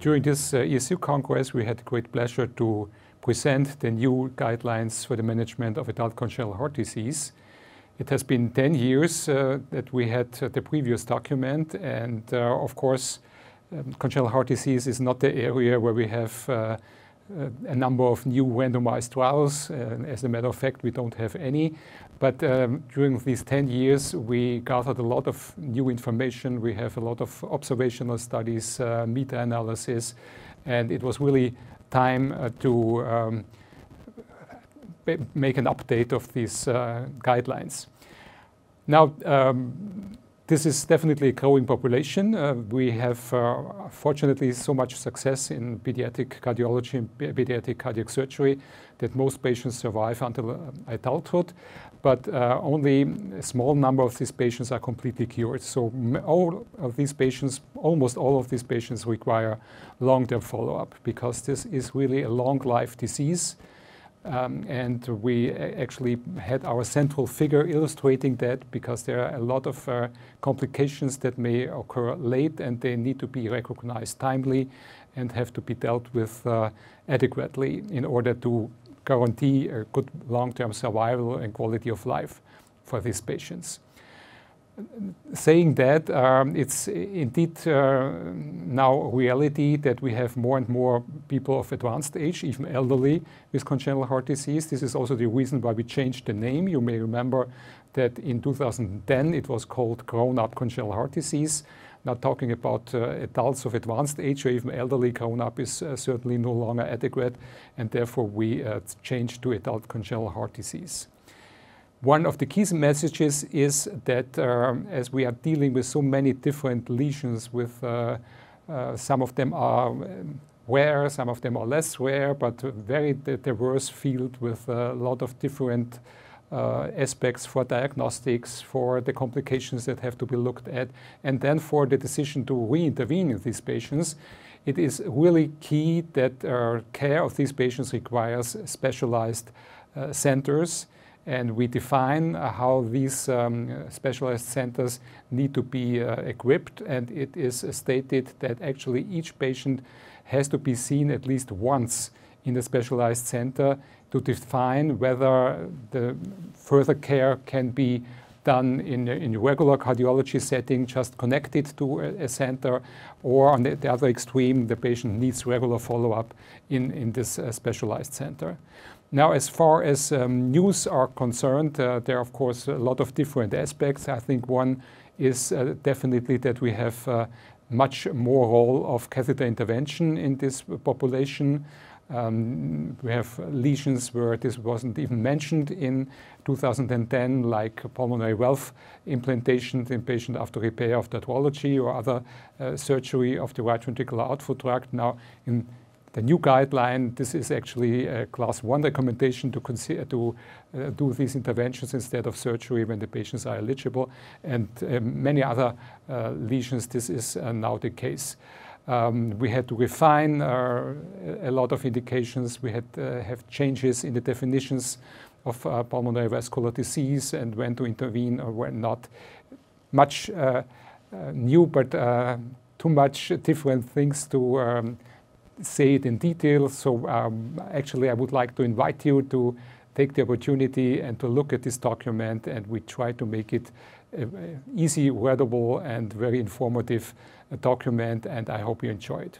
During this uh, ESU Congress, we had the great pleasure to present the new guidelines for the management of adult congenital heart disease. It has been 10 years uh, that we had uh, the previous document, and uh, of course, um, congenital heart disease is not the area where we have uh, uh, a number of new randomized trials. As a matter of fact, we don't have any. But um, during these 10 years, we gathered a lot of new information. We have a lot of observational studies, uh, meta-analysis, and it was really time uh, to um, make an update of these uh, guidelines. Now, um, this is definitely a growing population. Uh, we have, uh, fortunately, so much success in pediatric cardiology and pediatric cardiac surgery that most patients survive until uh, adulthood. But uh, only a small number of these patients are completely cured. So all of these patients, almost all of these patients require long-term follow-up because this is really a long-life disease. Um, and we uh, actually had our central figure illustrating that because there are a lot of uh, complications that may occur late and they need to be recognized timely and have to be dealt with uh, adequately in order to guarantee a good long-term survival and quality of life for these patients saying that, um, it's indeed uh, now a reality that we have more and more people of advanced age, even elderly, with congenital heart disease. This is also the reason why we changed the name. You may remember that in 2010 it was called grown-up congenital heart disease. Now talking about uh, adults of advanced age or even elderly grown-up is uh, certainly no longer adequate, and therefore we uh, changed to adult congenital heart disease. One of the key messages is that um, as we are dealing with so many different lesions, with uh, uh, some of them are rare, um, some of them are less rare, but very diverse field with a lot of different uh, aspects for diagnostics, for the complications that have to be looked at, and then for the decision to re-intervene in these patients. It is really key that uh, care of these patients requires specialized uh, centers and we define uh, how these um, specialized centers need to be uh, equipped. And it is stated that actually each patient has to be seen at least once in the specialized center to define whether the further care can be done in, in a regular cardiology setting, just connected to a, a center, or on the, the, other extreme, the patient needs regular follow-up in, in this uh, specialized center. Now, as far as um, news are concerned, uh, there are, of course, a lot of different aspects. I think one is uh, definitely that we have uh, much more role of catheter intervention in this population. Um, we have lesions where this wasn't even mentioned in 2010, like pulmonary valve implantation in patient after repair of tetralogy or other uh, surgery of the right ventricular outflow tract. Now, in the new guideline, this is actually a class one recommendation to, to uh, do these interventions instead of surgery when the patients are eligible. And uh, many other uh, lesions, this is uh, now the case. Um, we had to refine our, uh, a lot of indications. We had uh, have changes in the definitions of uh, pulmonary vascular disease and when to intervene or when not. Much uh, uh new, but uh, too much different things to um, say it in detail. So um, actually, I would like to invite you to take the opportunity and to look at this document, and we try to make it easy, readable, and very informative document, and I hope you enjoy it.